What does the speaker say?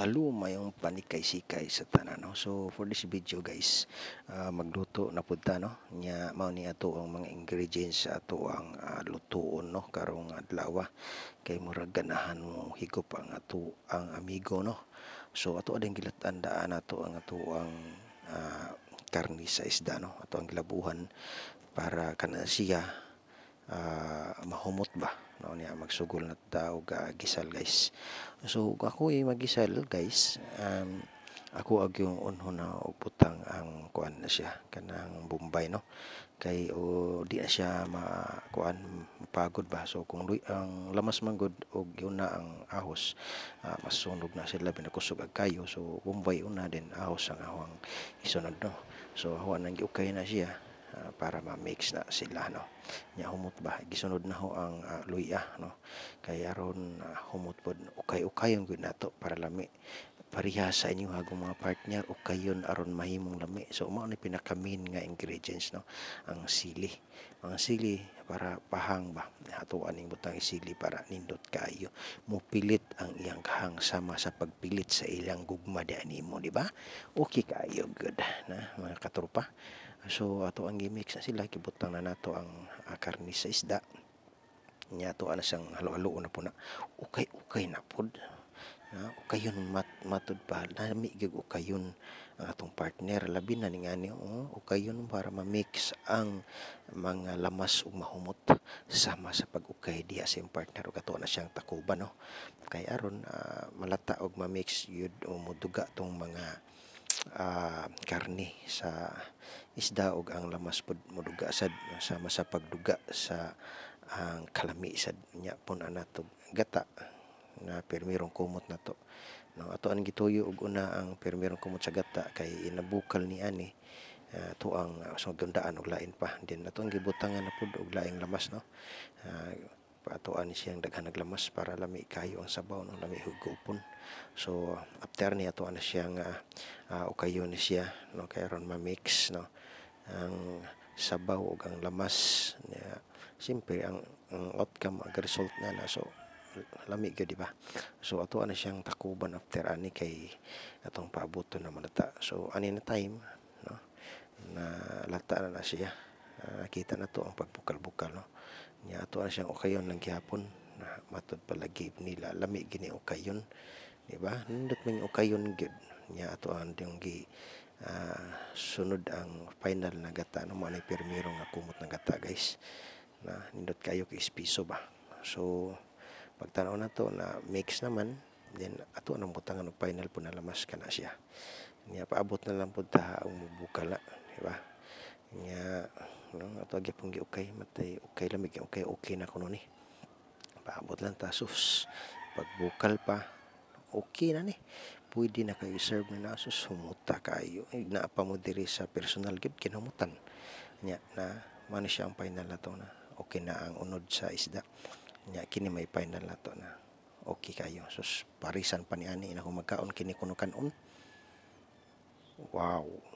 halumayong panikay-sikay sa tanan no? so for this video guys uh, magluto na punta no nya mao ni ato ang mga ingredients ato ang uh, lutuon no karong adlaw ah. kay murag ganahan mo higop ang ato ang amigo no so ato ading gilatan daan ato ang ato ang uh, karni sa isda no ato ang gilabuhan para kana siya uh, mahumot ba mao niya magsugol na ta og gisal guys so ako ay magisal guys um, ako ag yung unho na og ang kuan na siya kanang Bombay no kay o di na siya ma kuan pagod ba so kung ang lamas man og yun na ang ahos uh, ah, mas sunog na sila binakusog ag kayo so Bombay una din ahos ang awang isunod no so awa nang giukay na siya Ah, para ma-mix na sila no nya humot ba gisunod na ho ang uh, luya no kay aron uh, ah, humot pod ukay-ukay ang gud nato para lami pareha sa inyo hagong mga partner o kayon aron mahimong lami so mao ni pinaka main nga ingredients no ang sili ang sili para pahang ba hatuan ning butang sili para nindot kaayo mupilit ang iyang kahang sama sa pagpilit sa ilang gugma da animo di ba okay kayo good na mga katropa so ato ang gimix sa sila gibutang na nato ang uh, ah, karni sa isda nya ato ana sang halo-halo na po na ukay ukay na pod na ukayon mat matod pa nami gig ukayon ang atong partner labi na ni ngani oh ukayon para ma-mix ang mga lamas ug mahumot sama sa pag-ukay diha sa imong partner ug ato na siyang takuban no kay aron uh, malata og ma-mix yud o muduga tong mga uh, karni sa isda ug ang lamas pod moduga sad sama sa pagduga sa ang uh, kalami sad nya pon anato gata na permirong kumot na to no ato ang gituyo og una ang permirong kumot sa gata kay inabukal ni ani uh, ah, to ang uh, ah, so gandaan og lain pa din ato ang gibutangan na pud og laing lamas no uh, atuan ni siyang daghan naglamas para lami kayo ang sabaw no lami hugupon so after ni atuan na siyang uh, ah, uh, ukayo ni siya no kay ron ma-mix no ang sabaw ug ang lamas niya simple ang, ang outcome ang result na na so lami gyud di ba so ato na siyang takuban after ani kay atong paabot na malata so ani na time no na lata na, na siya uh, kita na to ang pagbukal-bukal no Nya ato na siyang okayon lang gihapon na matod palagi nila lami gini okayon di ba nindot man okayon gid nya ato ang gi uh, sunod ang final na gata no man pirmiro nga kumot na gata guys na nindot kayo kay espiso ba so pagtanaw na to na mix naman then ato ang butangan ng final po na lamas kana siya niya paabot na lang po ta ang mubukala di ba niya no ato gyapon giukay matay ukay lamig ukay okay okay na kuno ni paabot lang ta sus pagbukal pa okay na ni pwede na kayo serve na sus humuta kayo eh, na pa mo diri sa personal gid kinamutan nya na man siya ang final nato na okay na ang unod sa isda nya kini may final to na okay kayo sus parisan pa ni ani na magkaon kini kuno kanon wow